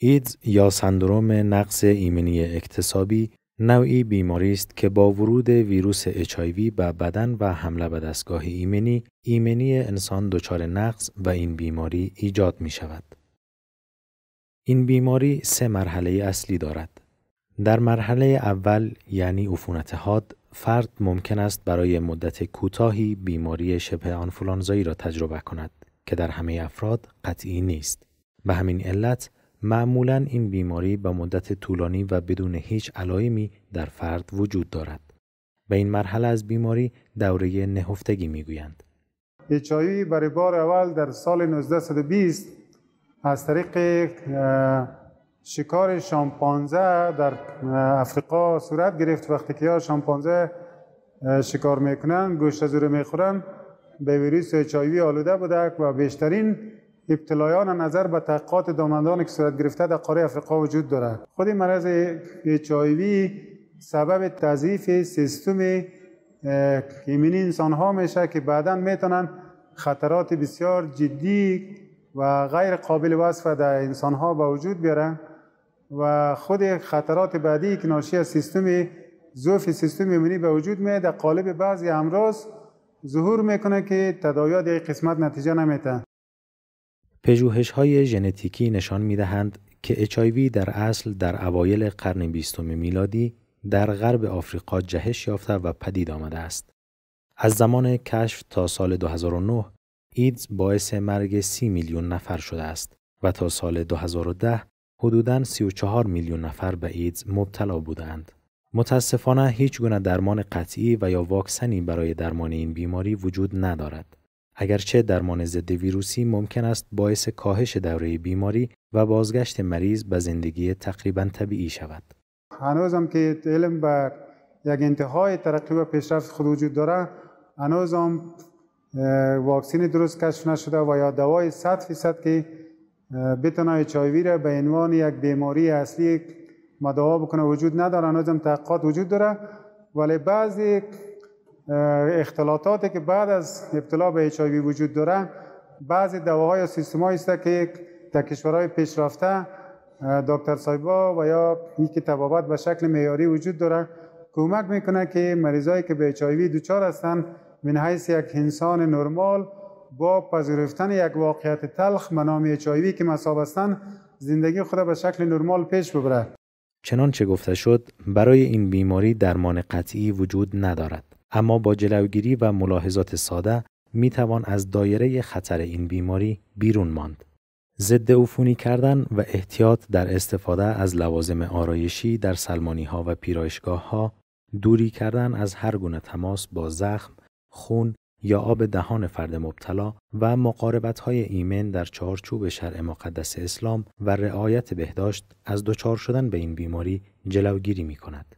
ایدز یا سندروم نقص ایمنی اکتسابی نوعی بیماری است که با ورود ویروس HIV به بدن و حمله به دستگاه ایمنی، ایمنی انسان دچار نقص و این بیماری ایجاد می شود. این بیماری سه مرحله اصلی دارد. در مرحله اول یعنی عفونت حاد، فرد ممکن است برای مدت کوتاهی بیماری شبه آنفولانزایی را تجربه کند که در همه افراد قطعی نیست. به همین علت معمولا این بیماری به مدت طولانی و بدون هیچ علائمی در فرد وجود دارد. به این مرحله از بیماری دوره نهفتگی میگویند. ایچایی برای بار اول در سال 1920 از طریق شکار شامپانزه در افریقا صورت گرفت وقتی که شامپانزه شکار میکنن گوشت رو میخورن به ویروس اچایوی آلوده بوده و بیشترین ابتلایان نظر به تحقیقات دامندان که صورت گرفته در قاره افریقا وجود دارد خود مرض HIV سبب تضعیف سیستم ایمنی انسان ها میشه که بعدا میتونن خطرات بسیار جدی و غیر قابل وصف در انسان ها به وجود بیاره و خود خطرات بعدی که ناشی از سیستم ضعف سیستم ایمنی به وجود میاد در قالب بعضی امراض ظهور میکنه که تدایات یک قسمت نتیجه نمیتن های ژنتیکی نشان می‌دهند که HIV در اصل در اوایل قرن بیستم میلادی در غرب آفریقا جهش یافته و پدید آمده است. از زمان کشف تا سال 2009 ایدز باعث مرگ سی میلیون نفر شده است و تا سال 2010 حدوداً 34 میلیون نفر به ایدز مبتلا بودند. متاسفانه هیچ گونه درمان قطعی و یا واکسنی برای درمان این بیماری وجود ندارد. اگرچه درمان ضد ویروسی ممکن است باعث کاهش دوره بیماری و بازگشت مریض به زندگی تقریبا طبیعی شود. هنوزم که علم به یک انتهای ترقی و پیشرفت خود وجود داره هم واکسین درست کشف نشده و یا دوای 100 فیصد که بتونه چایوی را به عنوان یک بیماری اصلی مداوا بکنه وجود نداره هم تحقیقات وجود داره ولی بعضی اختلاطاتی که بعد از ابتلا به اچ وجود داره بعضی دواها یا سیستمایی است که در کشورهای پیشرفته دکتر سایبا و یا که تبابت به شکل معیاری وجود داره کمک میکنه که مریضایی که به اچ دچار هستند من حیث یک انسان نرمال با پذیرفتن یک واقعیت تلخ به نام اچ که مصاب هستند زندگی خود به شکل نرمال پیش ببره چنانچه گفته شد برای این بیماری درمان قطعی وجود ندارد اما با جلوگیری و ملاحظات ساده می توان از دایره خطر این بیماری بیرون ماند. ضد عفونی کردن و احتیاط در استفاده از لوازم آرایشی در سلمانی ها و پیرایشگاه ها دوری کردن از هر گونه تماس با زخم، خون یا آب دهان فرد مبتلا و مقاربت های ایمن در چارچوب شرع مقدس اسلام و رعایت بهداشت از دچار شدن به این بیماری جلوگیری می کند.